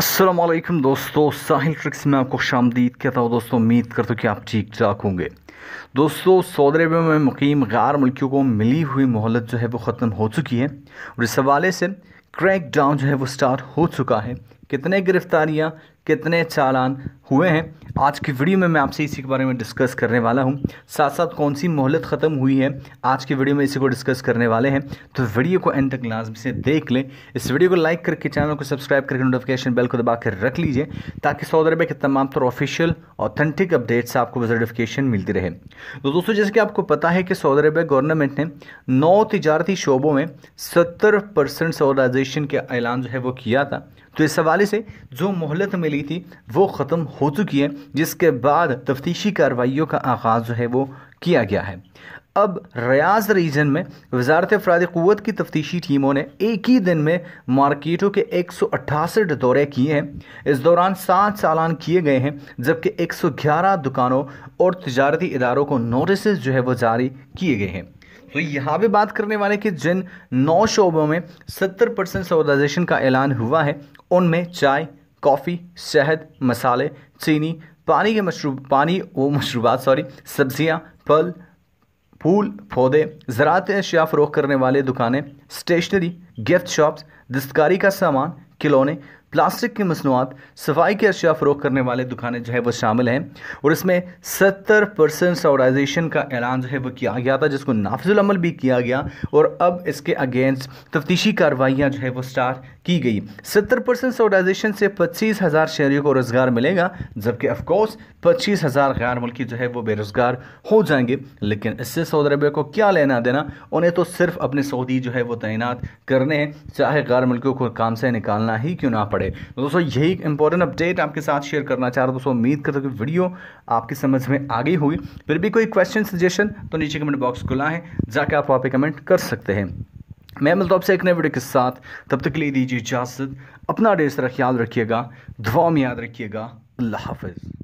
असलम दोस्तों साहिल ट्रिक्स में आपको शामदीद कहता हूँ दोस्तों उम्मीद करता हूँ कि आप ठीक ठाक होंगे दोस्तों सऊदी अरब में मुकीम गैर मुल्कियों को मिली हुई मोहलत जो है वो ख़त्म हो चुकी है और इस हवाले से क्रैक डाउन जो है वो स्टार्ट हो चुका है कितने गिरफ्तारियाँ कितने चालान हुए हैं आज की वीडियो में मैं आपसे इसी के बारे में डिस्कस करने वाला हूं साथ साथ कौन सी मोहलत ख़त्म हुई है आज की वीडियो में इसी को डिस्कस करने वाले हैं तो वीडियो को एंड तक लाजमी से देख लें इस वीडियो को लाइक करके चैनल को सब्सक्राइब करके नोटिफिकेशन बेल को दबा कर रख लीजिए ताकि सऊदी अरब के तमाम तर ऑफिशियल ऑथेंटिक अपडेट्स आपको नोटिफिकेशन मिलती रहे तो दोस्तों जैसे कि आपको पता है कि सऊदी अरबिया गवर्नमेंट ने नौ तजारती शोबों में सत्तर परसेंट सोलराइजेशन का ऐलान जो है वो किया था तो इस हवाले से जो मोहलत मिली थी वो ख़त्म हो चुकी है जिसके बाद तफ्तीशी कार्रवाई का आगाज़ जो है वो किया गया है अब रियाज रीजन में वजारत अफराद क़वत की तफ्तीशी टीमों ने एक ही दिन में मार्केटों के एक सौ अट्ठासठ दौरे किए हैं इस दौरान सात सालान किए गए हैं जबकि एक सौ ग्यारह दुकानों और तजारती इदारों को नोटिस जो है वो जारी किए गए हैं तो यहाँ पे बात करने वाले कि जिन नौ शोबों में 70 परसेंट सौदाइजेशन का ऐलान हुआ है उनमें चाय कॉफ़ी शहद मसाले चीनी पानी के मशरूब पानी वो मशरूबात सॉरी सब्जियाँ फल फूल पौधे ज़रात अशिया फ़रोख करने वाले दुकानें स्टेशनरी गिफ्ट शॉप्स दस्तकारी का सामान खिलौने प्लास्टिक की मसनूआत सफाई की अशिया फ़रोख करने वाले दुकानें जो है वो शामिल हैं और इसमें सत्तर परसेंट सोडाइजेशन का ऐलान जो है वो किया गया था जिसको नाफजुलमल भी किया गया और अब इसके अगेंस्ट तफ्तीशी कार्रवाइयाँ जो है वो स्टार्ट की गई सत्तर परसेंट सोडाइजेशन से पच्चीस हज़ार शहरी को रोज़गार मिलेगा जबकि अफकोर्स पच्चीस हज़ार गैर मुल्की जो है वो बेरोज़गार हो जाएंगे लेकिन इससे सऊदी अरबिया को क्या लेना देना उन्हें तो सिर्फ अपने सऊदी जो है वो तैनात करने हैं चाहे गैर मुल्कों को काम से निकालना ही क्यों ना पड़े है तो दोस्तों यही इंपॉर्टेंट अपडेट आपके साथ शेयर करना चाह रहा हूँ दोस्तों उम्मीद करता हूँ कि वीडियो आपकी समझ में आ गई होगी फिर भी कोई क्वेश्चन सजेशन तो नीचे कमेंट बॉक्स खुला है जाके आप वहाँ पर कमेंट कर सकते हैं मैं मिलता हूँ आपसे एक नए वीडियो के साथ तब तक ले दीजिए इजाज़त अपना ढेर सारा ख्याल रखिएगा दुआ में याद रखिएगा अल्लाह हाफिज़